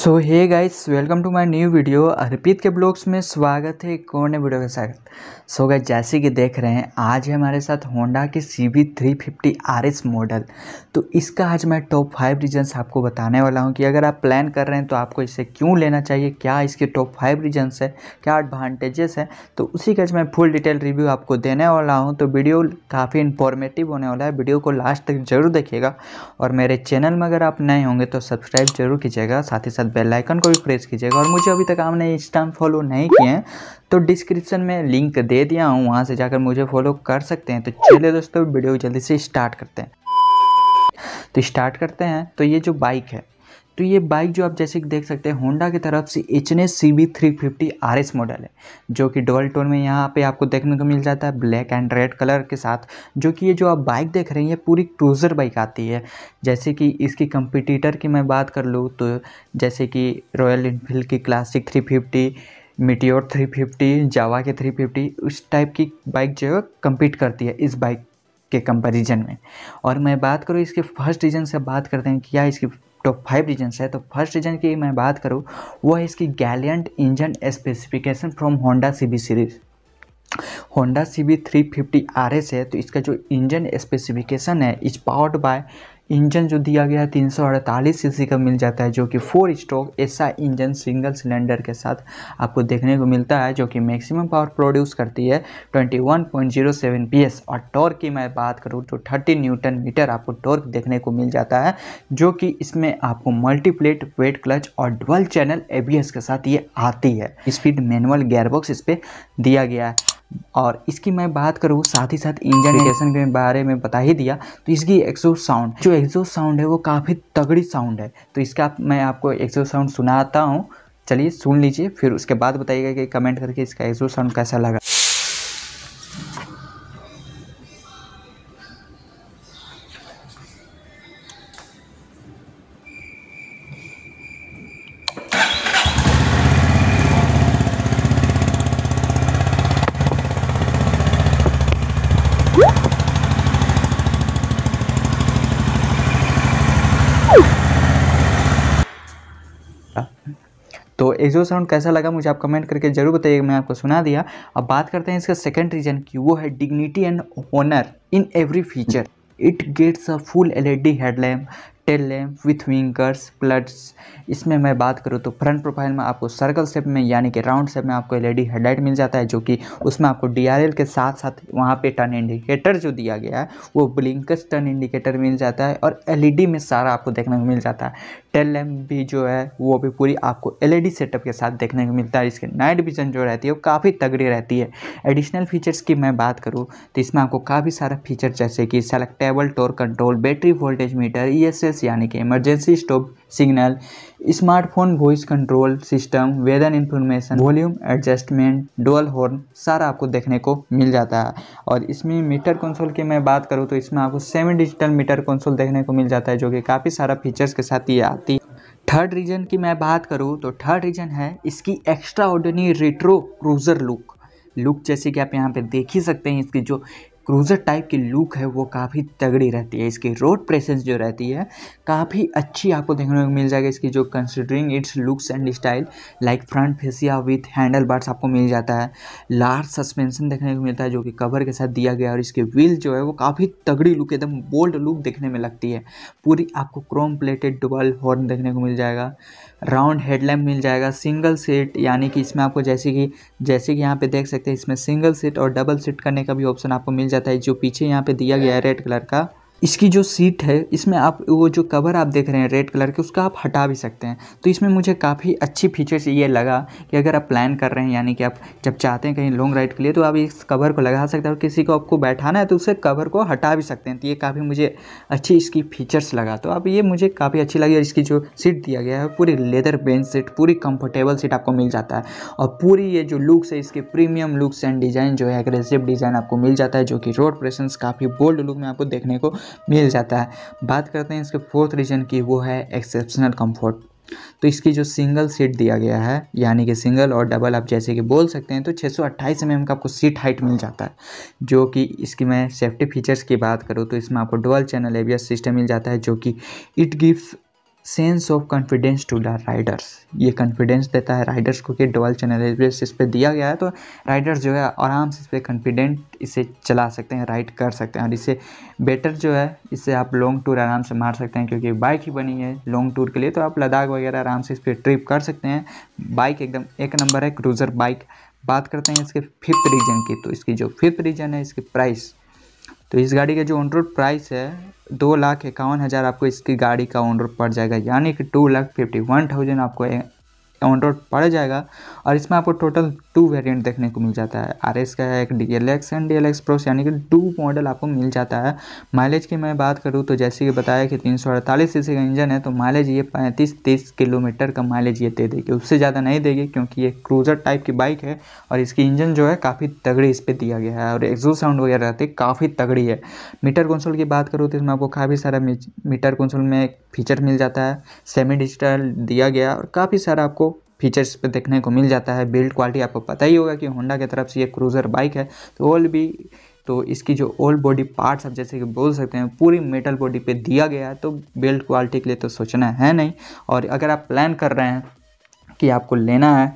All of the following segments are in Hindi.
So hey guys welcome to my new video Arpit के ब्लॉग्स में स्वागत है एक और नए वीडियो के साथ सो गाइस जैसे कि देख रहे हैं आज है हमारे साथ होंडा की C V three fifty R S model तो इसका आज मैं टॉप फाइव रीजन्स आपको बताने वाला हूं कि अगर आप प्लान कर रहे हैं तो आपको इसे क्यों लेना चाहिए क्या इसके टॉप फाइव रीजन्स है क्या एडवांटेजेस है तो उसी का मैं फुल डिटेल रिव्यू आपको देने वाला हूँ तो वीडियो काफ़ी इन्फॉर्मेटिव होने वाला है वीडियो को लास्ट तक जरूर देखिएगा और मेरे चैनल में अगर आप नए होंगे तो सब्सक्राइब जरूर कीजिएगा साथ ही साथ साथ बेल आइकन को भी प्रेस कीजिएगा और मुझे अभी तक आपने इंस्टाम फॉलो नहीं किए हैं तो डिस्क्रिप्शन में लिंक दे दिया हूँ वहाँ से जाकर मुझे फॉलो कर सकते हैं तो चलिए दोस्तों वीडियो जल्दी से स्टार्ट करते हैं तो स्टार्ट करते हैं तो ये जो बाइक है तो ये बाइक जो आप जैसे कि देख सकते हैं होंडा की तरफ से H N S C B three fifty R S model है जो कि डोल टोन में यहाँ पे आपको देखने को मिल जाता है ब्लैक एंड रेड कलर के साथ जो कि ये जो आप बाइक देख रहे हैं ये पूरी क्रूज़र बाइक आती है जैसे कि इसकी कंपिटिटर की मैं बात कर लूँ तो जैसे कि रॉयल इनफील्ड की classic three fifty Meteor three fifty Jawa के थ्री फिफ्टी उस टाइप की बाइक जो है कम्पीट करती है इस बाइक के कंपैरिजन में और मैं बात करूँ इसके फर्स्ट रीजन से बात करते हैं क्या इसकी टॉप फाइव रीजन्स है तो फर्स्ट रीजन की मैं बात करूँ वो है इसकी गैलियंट engine specification from Honda C series Honda C B three fifty R S है तो इसका जो इंजन स्पेसिफिकेशन है इज पावर्ड बाय इंजन जो दिया गया है तीन सीसी का मिल जाता है जो कि फोर स्ट्रोक ऐसा इंजन सिंगल सिलेंडर के साथ आपको देखने को मिलता है जो कि मैक्सिमम पावर प्रोड्यूस करती है 21.07 पीएस और टॉर्क की मैं बात करूँ तो 30 न्यूटन मीटर आपको टॉर्क देखने को मिल जाता है जो कि इसमें आपको मल्टीप्लेट वेट क्लच और डबल चैनल एस के साथ ये आती है स्पीड मैनुअल गेयरबॉक्स इस पर दिया गया है और इसकी मैं बात करूँ साथ ही साथ इंजन के बारे में बता ही दिया तो इसकी एक्सो साउंड जो एक्सो साउंड है वो काफ़ी तगड़ी साउंड है तो इसका मैं आपको एक्सो साउंड सुनाता हूँ चलिए सुन लीजिए फिर उसके बाद बताइएगा कि कमेंट करके इसका एक्सो साउंड कैसा लगा तो एक्जो साउंड कैसा लगा मुझे आप कमेंट करके ज़रूर बताइए मैं आपको सुना दिया अब बात करते हैं इसका सेकेंड रीज़न की वो है dignity and honour in every feature it gets a full L E D headlamp tail lamp with winkers प्लट्स इसमें मैं बात करूँ तो फ्रंट प्रोफाइल में आपको सर्कल शेप में यानी कि राउंड शेप में आपको एल ई हेडलाइट मिल जाता है जो कि उसमें आपको डी के साथ साथ वहाँ पे टर्न इंडिकेटर जो दिया गया है वो ब्लिंकस टर्न इंडिकेटर मिल जाता है और एल में सारा आपको देखने को मिल जाता है टेल लैम्प भी जो है वो भी पूरी आपको एल सेटअप के साथ देखने को मिलता है इसके नाइट विजन जो रहती है वो काफ़ी तगड़ी रहती है एडिशनल फीचर्स की मैं बात करूँ तो इसमें आपको काफ़ी सारा फीचर जैसे कि selectable torque control battery voltage meter E S MS यानी कि emergency stop signal smartphone voice control system weather information volume adjustment dual horn सारा आपको देखने को मिल जाता है और इसमें मीटर कंसोल की मैं बात करूँ तो इसमें आपको सेवन डिजिटल मीटर कंसोल देखने को मिल जाता है जो कि काफ़ी सारा फीचर्स के साथ ये आती है थर्ड रीजन की मैं बात करूँ तो थर्ड रीजन है इसकी extraordinary retro cruiser look look जैसे कि आप यहाँ पे देख ही सकते हैं इसकी जो क्रूज़र टाइप की लुक है वो काफ़ी तगड़ी रहती है इसकी रोड प्रेसेंस जो रहती है काफ़ी अच्छी आपको देखने को मिल जाएगी इसकी जो considering its looks and style like front fascia with handle bars आपको मिल जाता है लार्ज सस्पेंशन देखने को मिलता है जो कि कवर के साथ दिया गया और इसके व्हील जो है वो काफ़ी तगड़ी लुक एकदम बोल्ड लुक देखने में लगती है पूरी आपको क्रोम प्लेटेड डुबल हॉर्न देखने को मिल जाएगा राउंड हेडलैम्प मिल जाएगा सिंगल सीट यानी कि इसमें आपको जैसे कि जैसे कि यहाँ पे देख सकते हैं इसमें सिंगल सीट और डबल सीट करने का भी ऑप्शन आपको मिल जाएगा जाता है जो पीछे यहां पे दिया गया है रेड कलर का। इसकी जो सीट है इसमें आप वो जो कवर आप देख रहे हैं रेड कलर के उसका आप हटा भी सकते हैं तो इसमें मुझे काफ़ी अच्छी फीचर्स ये लगा कि अगर आप प्लान कर रहे हैं यानी कि आप जब चाहते हैं कहीं लॉन्ग राइड के लिए तो आप इस कवर को लगा सकते हैं और किसी को आपको बैठाना है तो उसे कवर को हटा भी सकते हैं तो ये काफ़ी मुझे अच्छी इसकी फीचर्स लगा तो अब ये मुझे काफ़ी अच्छी लगी और इसकी जो सीट दिया गया है पूरी लेदर बेंच सीट पूरी कम्फर्टेबल सीट आपको मिल जाता है और पूरी ये जो लुक्स है इसके प्रीमियम लुक्स एंड डिज़ाइन जो है एग्रेसिव डिज़ाइन आपको मिल जाता है जो कि रोड प्रेसेंस काफ़ी बोल्ड लुक में आपको देखने को मिल जाता है बात करते हैं इसके फोर्थ रीजन की वो है एक्सेप्शनल कम्फर्ट तो इसकी जो सिंगल सीट दिया गया है यानी कि सिंगल और डबल आप जैसे कि बोल सकते हैं तो छः सौ अट्ठाईस एम एम का आपको सीट हाइट मिल जाता है जो कि इसकी मैं सेफ्टी फीचर्स की बात करूँ तो इसमें आपको डुअल चैनल एबीएस सिस्टम मिल जाता है जो कि it gives sense of confidence to the riders ये कॉन्फिडेंस देता है राइडर्स को कि डबल चैनल इस पर दिया गया है तो राइडर्स जो है आराम से इस पर कॉन्फिडेंट इसे चला सकते हैं राइड कर सकते हैं और इसे बेटर जो है इससे आप लॉन्ग टूर आराम से मार सकते हैं क्योंकि बाइक ही बनी है लॉन्ग टूर के लिए तो आप लद्दाख वगैरह आराम से इस पर ट्रिप कर सकते हैं बाइक एकदम एक नंबर है क्रूज़र बाइक बात करते हैं इसके फिफ्थ रीजन की तो इसकी जो फिफ्थ रीजन है इसकी प्राइस तो इस गाड़ी का जो ऑन रोड प्राइस है दो लाख इक्यावन हज़ार आपको इसकी गाड़ी का ऑन रोड पड़ जाएगा यानी कि two lakh fifty one thousand आपको ऑन रोड पड़ जाएगा और इसमें आपको टोटल टू वेरिएंट देखने को मिल जाता है आर का है एक D L X and D L X pros यानी कि टू मॉडल आपको मिल जाता है माइलेज की मैं बात करूँ तो जैसे कि बताया कि तीन सौ अड़तालीस सी का इंजन है तो माइलेज ये पैंतीस तीस किलोमीटर का माइलेज ये दे देगी उससे ज़्यादा नहीं देगी क्योंकि ये क्रूजर टाइप की बाइक है और इसकी इंजन जो है काफ़ी तगड़ी इस पर दिया गया है और एक्जो साउंड वगैरह रहती है काफ़ी तगड़ी है मीटर कंसोल की बात करूँ तो इसमें आपको काफ़ी सारा मीटर कंसोल में फीचर मिल जाता है सेमी डिजिटल दिया गया और काफ़ी सारा आपको फीचर्स पे देखने को मिल जाता है बिल्ड क्वालिटी आपको पता ही होगा कि होंडा की तरफ से ये क्रूज़र बाइक है तो ओल्ड भी तो इसकी जो ओल्ड बॉडी पार्ट्स आप जैसे कि बोल सकते हैं पूरी मेटल बॉडी पे दिया गया है तो बिल्ड क्वालिटी के लिए तो सोचना है नहीं और अगर आप प्लान कर रहे हैं कि आपको लेना है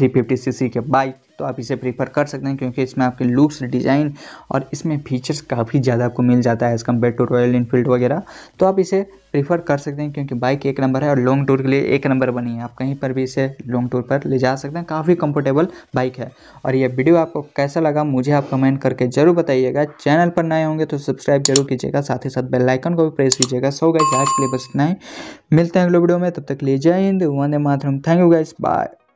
350 सीसी के बाइक तो आप इसे प्रीफर कर सकते हैं क्योंकि इसमें आपके लुक्स डिज़ाइन और इसमें फीचर्स काफ़ी ज़्यादा आपको मिल जाता है as compare to Royal Enfield वगैरह तो आप इसे प्रीफर कर सकते हैं क्योंकि बाइक एक नंबर है और लॉन्ग टूर के लिए एक नंबर बनी है आप कहीं पर भी इसे लॉन्ग टूर पर ले जा सकते हैं काफ़ी कंफर्टेबल बाइक है और यह वीडियो आपको कैसा लगा मुझे आप कमेंट करके जरूर बताइएगा चैनल पर नए होंगे तो सब्सक्राइब जरूर कीजिएगा साथ ही साथ बेलाइकन को भी प्रेस कीजिएगा सो गाइज आज के लिए बस इतना ही मिलते हैं अगले वीडियो में तब तक ले जय हिंद वंदे मातरम थैंक यू गाइस बाय